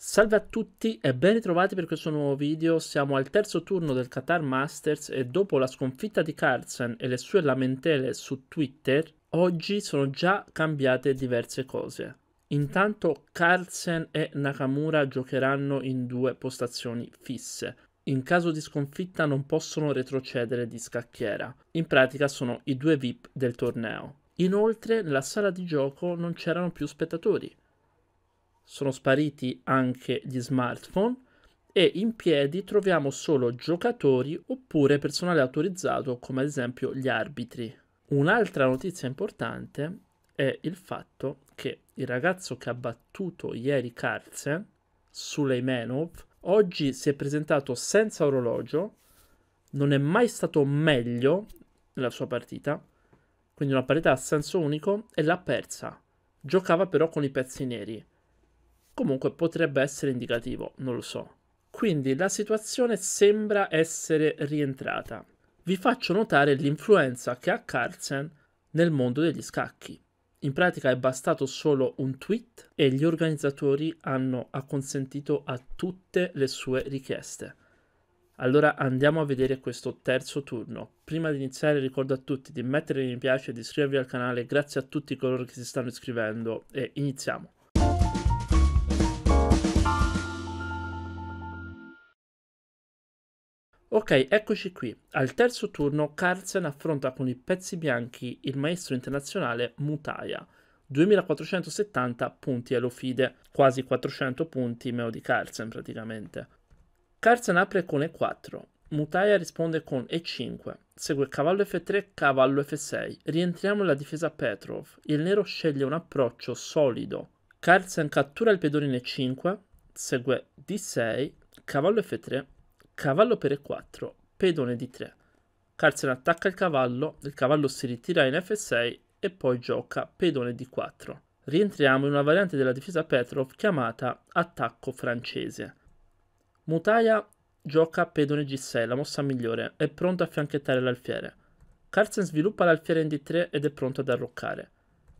Salve a tutti e ben ritrovati per questo nuovo video. Siamo al terzo turno del Qatar Masters e dopo la sconfitta di Carlsen e le sue lamentele su Twitter, oggi sono già cambiate diverse cose. Intanto Carlsen e Nakamura giocheranno in due postazioni fisse. In caso di sconfitta non possono retrocedere di scacchiera. In pratica sono i due VIP del torneo. Inoltre nella sala di gioco non c'erano più spettatori sono spariti anche gli smartphone e in piedi troviamo solo giocatori oppure personale autorizzato come ad esempio gli arbitri. Un'altra notizia importante è il fatto che il ragazzo che ha battuto ieri Carlsen, Suleimanov, oggi si è presentato senza orologio, non è mai stato meglio nella sua partita, quindi una parità a senso unico e l'ha persa. Giocava però con i pezzi neri. Comunque potrebbe essere indicativo, non lo so. Quindi la situazione sembra essere rientrata. Vi faccio notare l'influenza che ha Carlsen nel mondo degli scacchi. In pratica è bastato solo un tweet e gli organizzatori hanno acconsentito a tutte le sue richieste. Allora andiamo a vedere questo terzo turno. Prima di iniziare ricordo a tutti di mettere mi piace, di iscrivervi al canale, grazie a tutti coloro che si stanno iscrivendo e iniziamo. Ok, eccoci qui. Al terzo turno Carlsen affronta con i pezzi bianchi il maestro internazionale Mutaya. 2470 punti fide, quasi 400 punti meno di Carlsen praticamente. Carlsen apre con E4, Mutaya risponde con E5, segue cavallo F3, cavallo F6. Rientriamo nella difesa Petrov. Il nero sceglie un approccio solido. Carlsen cattura il pedone in E5, segue D6, cavallo F3, Cavallo per E4, pedone d 3. Carlsen attacca il cavallo, il cavallo si ritira in F6 e poi gioca pedone d 4. Rientriamo in una variante della difesa Petrov chiamata attacco francese. Mutaia gioca pedone G6, la mossa migliore, è pronto a fianchettare l'alfiere. Carlsen sviluppa l'alfiere in D3 ed è pronto ad arroccare.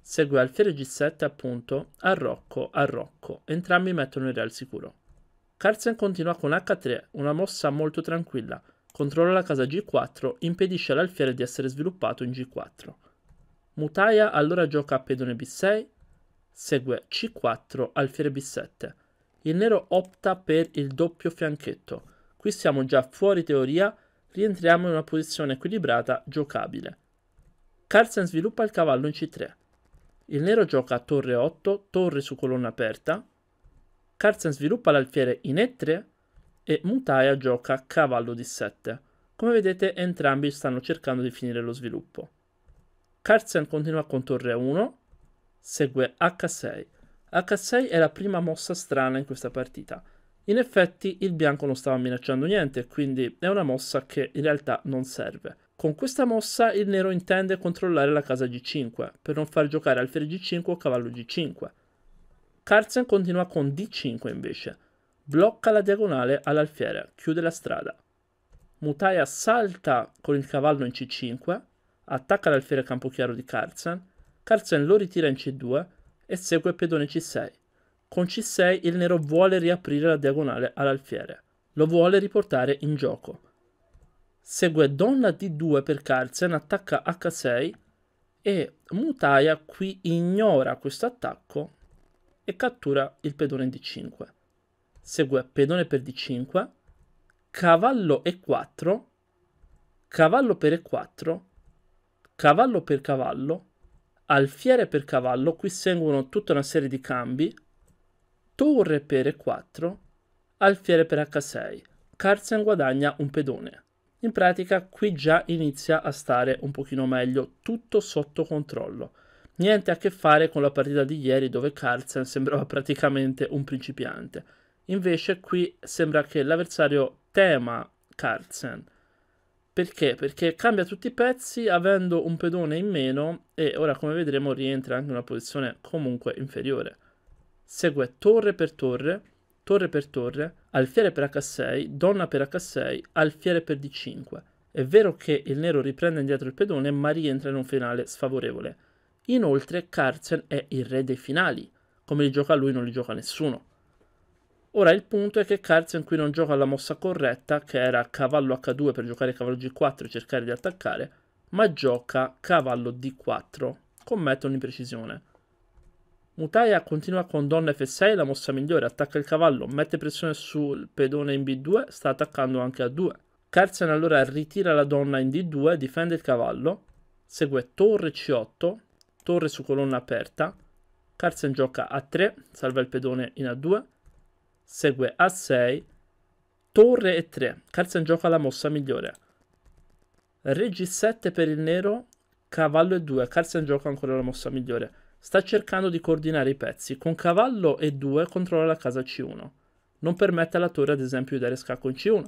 Segue alfiere G7 appunto, arrocco, arrocco, entrambi mettono il re al sicuro. Carlsen continua con H3, una mossa molto tranquilla. Controlla la casa G4, impedisce all'alfiere di essere sviluppato in G4. Mutaya allora gioca a pedone B6, segue C4, alfiere B7. Il nero opta per il doppio fianchetto. Qui siamo già fuori teoria, rientriamo in una posizione equilibrata, giocabile. Carlsen sviluppa il cavallo in C3. Il nero gioca a torre 8, torre su colonna aperta, Carlsen sviluppa l'alfiere in E3 e Mutaya gioca cavallo d 7. Come vedete entrambi stanno cercando di finire lo sviluppo. Carlsen continua con torre 1, segue H6. H6 è la prima mossa strana in questa partita. In effetti il bianco non stava minacciando niente, quindi è una mossa che in realtà non serve. Con questa mossa il nero intende controllare la casa G5, per non far giocare alfiere G5 o cavallo G5. Carlsen continua con D5 invece, blocca la diagonale all'alfiere, chiude la strada. Mutaia salta con il cavallo in C5, attacca l'alfiere chiaro di Carlsen, Carlsen lo ritira in C2 e segue pedone C6. Con C6 il nero vuole riaprire la diagonale all'alfiere, lo vuole riportare in gioco. Segue donna D2 per Carlsen, attacca H6 e Mutaia qui ignora questo attacco e cattura il pedone d5. Segue pedone per d5, cavallo e4, cavallo per e4, cavallo per cavallo, alfiere per cavallo, qui seguono tutta una serie di cambi, torre per e4, alfiere per h6. Carlsen guadagna un pedone. In pratica qui già inizia a stare un pochino meglio, tutto sotto controllo. Niente a che fare con la partita di ieri dove Carlsen sembrava praticamente un principiante. Invece qui sembra che l'avversario tema Carlsen. Perché? Perché cambia tutti i pezzi avendo un pedone in meno e ora come vedremo rientra anche in una posizione comunque inferiore. Segue torre per torre, torre per torre, alfiere per H6, donna per H6, alfiere per D5. È vero che il nero riprende indietro il pedone ma rientra in un finale sfavorevole. Inoltre Carlsen è il re dei finali, come li gioca lui non li gioca nessuno. Ora il punto è che Carlsen qui non gioca la mossa corretta, che era cavallo H2 per giocare cavallo G4 e cercare di attaccare, ma gioca cavallo D4, con metodo di precisione. continua con donna F6, la mossa migliore, attacca il cavallo, mette pressione sul pedone in B2, sta attaccando anche A2. Carlsen allora ritira la donna in D2, difende il cavallo, segue torre C8, torre su colonna aperta, Carlsen gioca a 3, salva il pedone in A2, segue a 6, torre e 3, Carlsen gioca la mossa migliore. Re G7 per il nero, cavallo e 2, Carlsen gioca ancora la mossa migliore. Sta cercando di coordinare i pezzi, con cavallo e 2 controlla la casa C1. Non permette alla torre ad esempio di dare scacco in C1.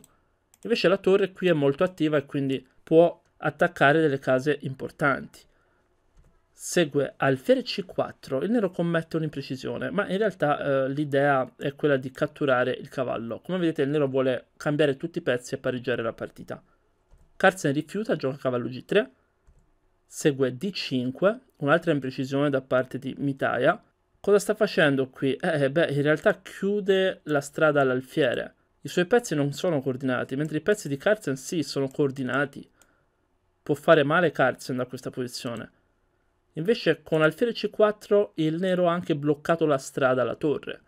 Invece la torre qui è molto attiva e quindi può attaccare delle case importanti. Segue alfiere c4, il nero commette un'imprecisione, ma in realtà eh, l'idea è quella di catturare il cavallo. Come vedete il nero vuole cambiare tutti i pezzi e pareggiare la partita. Carlsen rifiuta, gioca cavallo g3, segue d5, un'altra imprecisione da parte di Mitaia. Cosa sta facendo qui? Eh beh, in realtà chiude la strada all'alfiere. I suoi pezzi non sono coordinati, mentre i pezzi di Carlsen sì, sono coordinati. Può fare male Carlsen da questa posizione. Invece con alfiere C4 il nero ha anche bloccato la strada alla torre.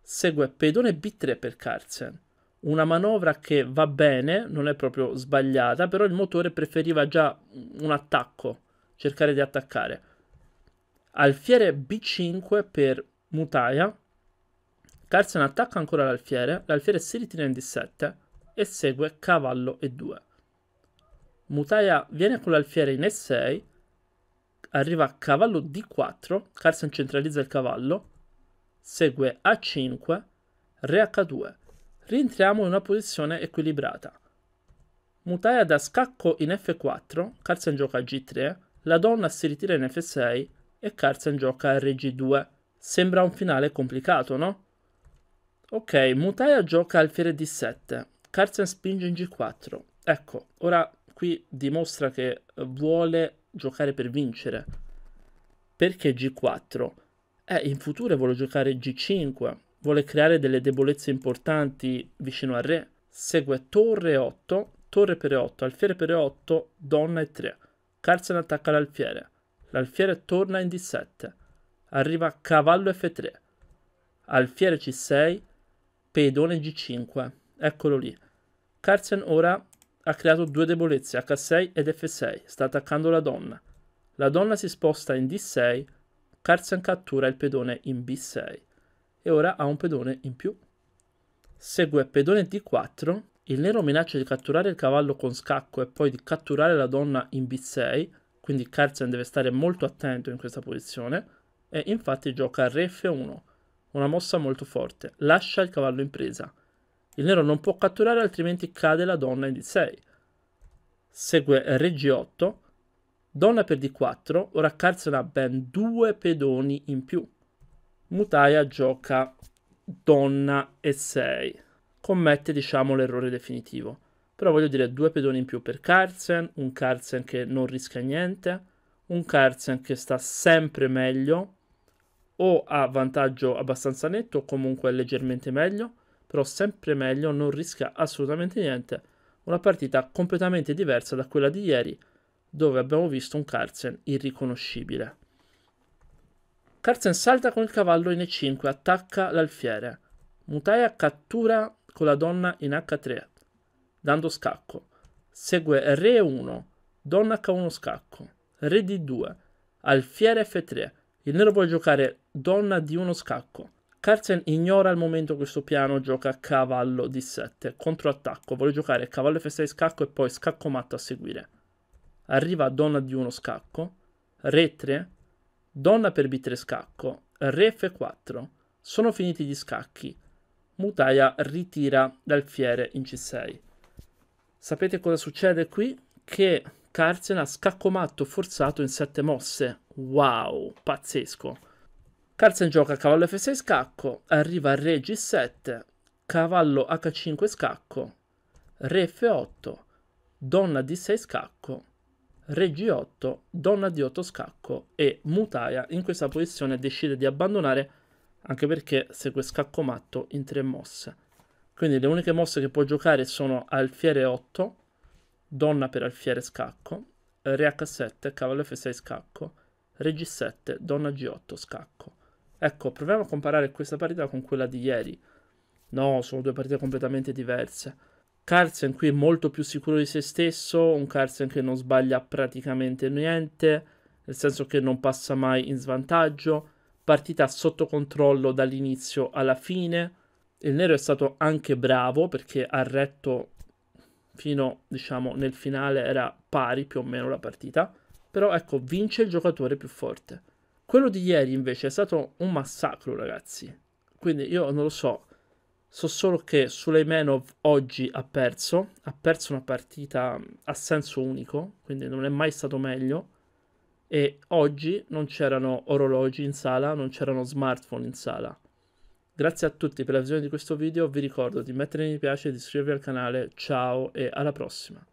Segue pedone B3 per Carlsen. Una manovra che va bene, non è proprio sbagliata, però il motore preferiva già un attacco, cercare di attaccare. Alfiere B5 per Mutaia. Carlsen attacca ancora l'alfiere, l'alfiere si ritira in D7 e segue cavallo E2. Mutaia viene con l'alfiere in E6 arriva a cavallo D4, Carlsen centralizza il cavallo, segue A5, Re H2. Rientriamo in una posizione equilibrata. Mutaia da scacco in F4, Carlsen gioca G3, la donna si ritira in F6 e Carlsen gioca Rg2. Sembra un finale complicato, no? Ok, Mutaia gioca alfiere D7, Carlsen spinge in G4. Ecco, ora qui dimostra che vuole giocare per vincere. Perché G4? Eh, in futuro vuole giocare G5, vuole creare delle debolezze importanti vicino al re. Segue torre 8, torre per 8, alfiere per 8, donna e 3. Carlsen attacca l'alfiere. L'alfiere torna in D7. Arriva cavallo F3. Alfiere C6, pedone G5. Eccolo lì. Carlsen ora ha creato due debolezze H6 ed F6, sta attaccando la donna. La donna si sposta in D6, Carsian cattura il pedone in B6 e ora ha un pedone in più. Segue pedone D4, il nero minaccia di catturare il cavallo con scacco e poi di catturare la donna in B6, quindi Carlsen deve stare molto attento in questa posizione, e infatti gioca Re F1, una mossa molto forte, lascia il cavallo in presa. Il nero non può catturare altrimenti cade la donna in d6. Segue rg8, donna per d4, ora Carson ha ben due pedoni in più. Mutaia gioca donna e 6. Commette, diciamo, l'errore definitivo. Però voglio dire due pedoni in più per Carlsen, un Carlsen che non rischia niente, un Carlsen che sta sempre meglio, o ha vantaggio abbastanza netto o comunque leggermente meglio, però sempre meglio non rischia assolutamente niente, una partita completamente diversa da quella di ieri, dove abbiamo visto un Carlsen irriconoscibile. Carlsen salta con il cavallo in E5, attacca l'alfiere. Mutaya cattura con la donna in H3, dando scacco. Segue Re 1, donna H1 scacco, Re D2, alfiere F3. Il nero vuole giocare donna D1 scacco, Carlsen ignora al momento questo piano, gioca cavallo d 7, controattacco, vuole giocare cavallo f6 scacco e poi scacco matto a seguire. Arriva donna di 1 scacco, re 3, donna per b3 scacco, re f4. Sono finiti gli scacchi. Mutaia ritira l'alfiere in c6. Sapete cosa succede qui? Che Carlsen ha scacco matto forzato in 7 mosse. Wow, pazzesco. Carlsen gioca cavallo F6 scacco, arriva re G7, cavallo H5 scacco, re F8, donna D6 scacco, re G8, donna D8 scacco e Mutaia in questa posizione decide di abbandonare anche perché segue scacco matto in tre mosse. Quindi le uniche mosse che può giocare sono alfiere 8, donna per alfiere scacco, re H7, cavallo F6 scacco, re G7, donna G8 scacco. Ecco, proviamo a comparare questa partita con quella di ieri. No, sono due partite completamente diverse. Carlsen qui è molto più sicuro di se stesso, un Carlsen che non sbaglia praticamente niente, nel senso che non passa mai in svantaggio, partita sotto controllo dall'inizio alla fine. Il nero è stato anche bravo perché ha retto fino, diciamo, nel finale era pari più o meno la partita, però ecco, vince il giocatore più forte. Quello di ieri invece è stato un massacro, ragazzi. Quindi io non lo so. So solo che Suleimanov oggi ha perso, ha perso una partita mm, a senso unico, quindi non è mai stato meglio. E oggi non c'erano orologi in sala, non c'erano smartphone in sala. Grazie a tutti per la visione di questo video, vi ricordo di mettere mi piace, di iscrivervi al canale, ciao e alla prossima.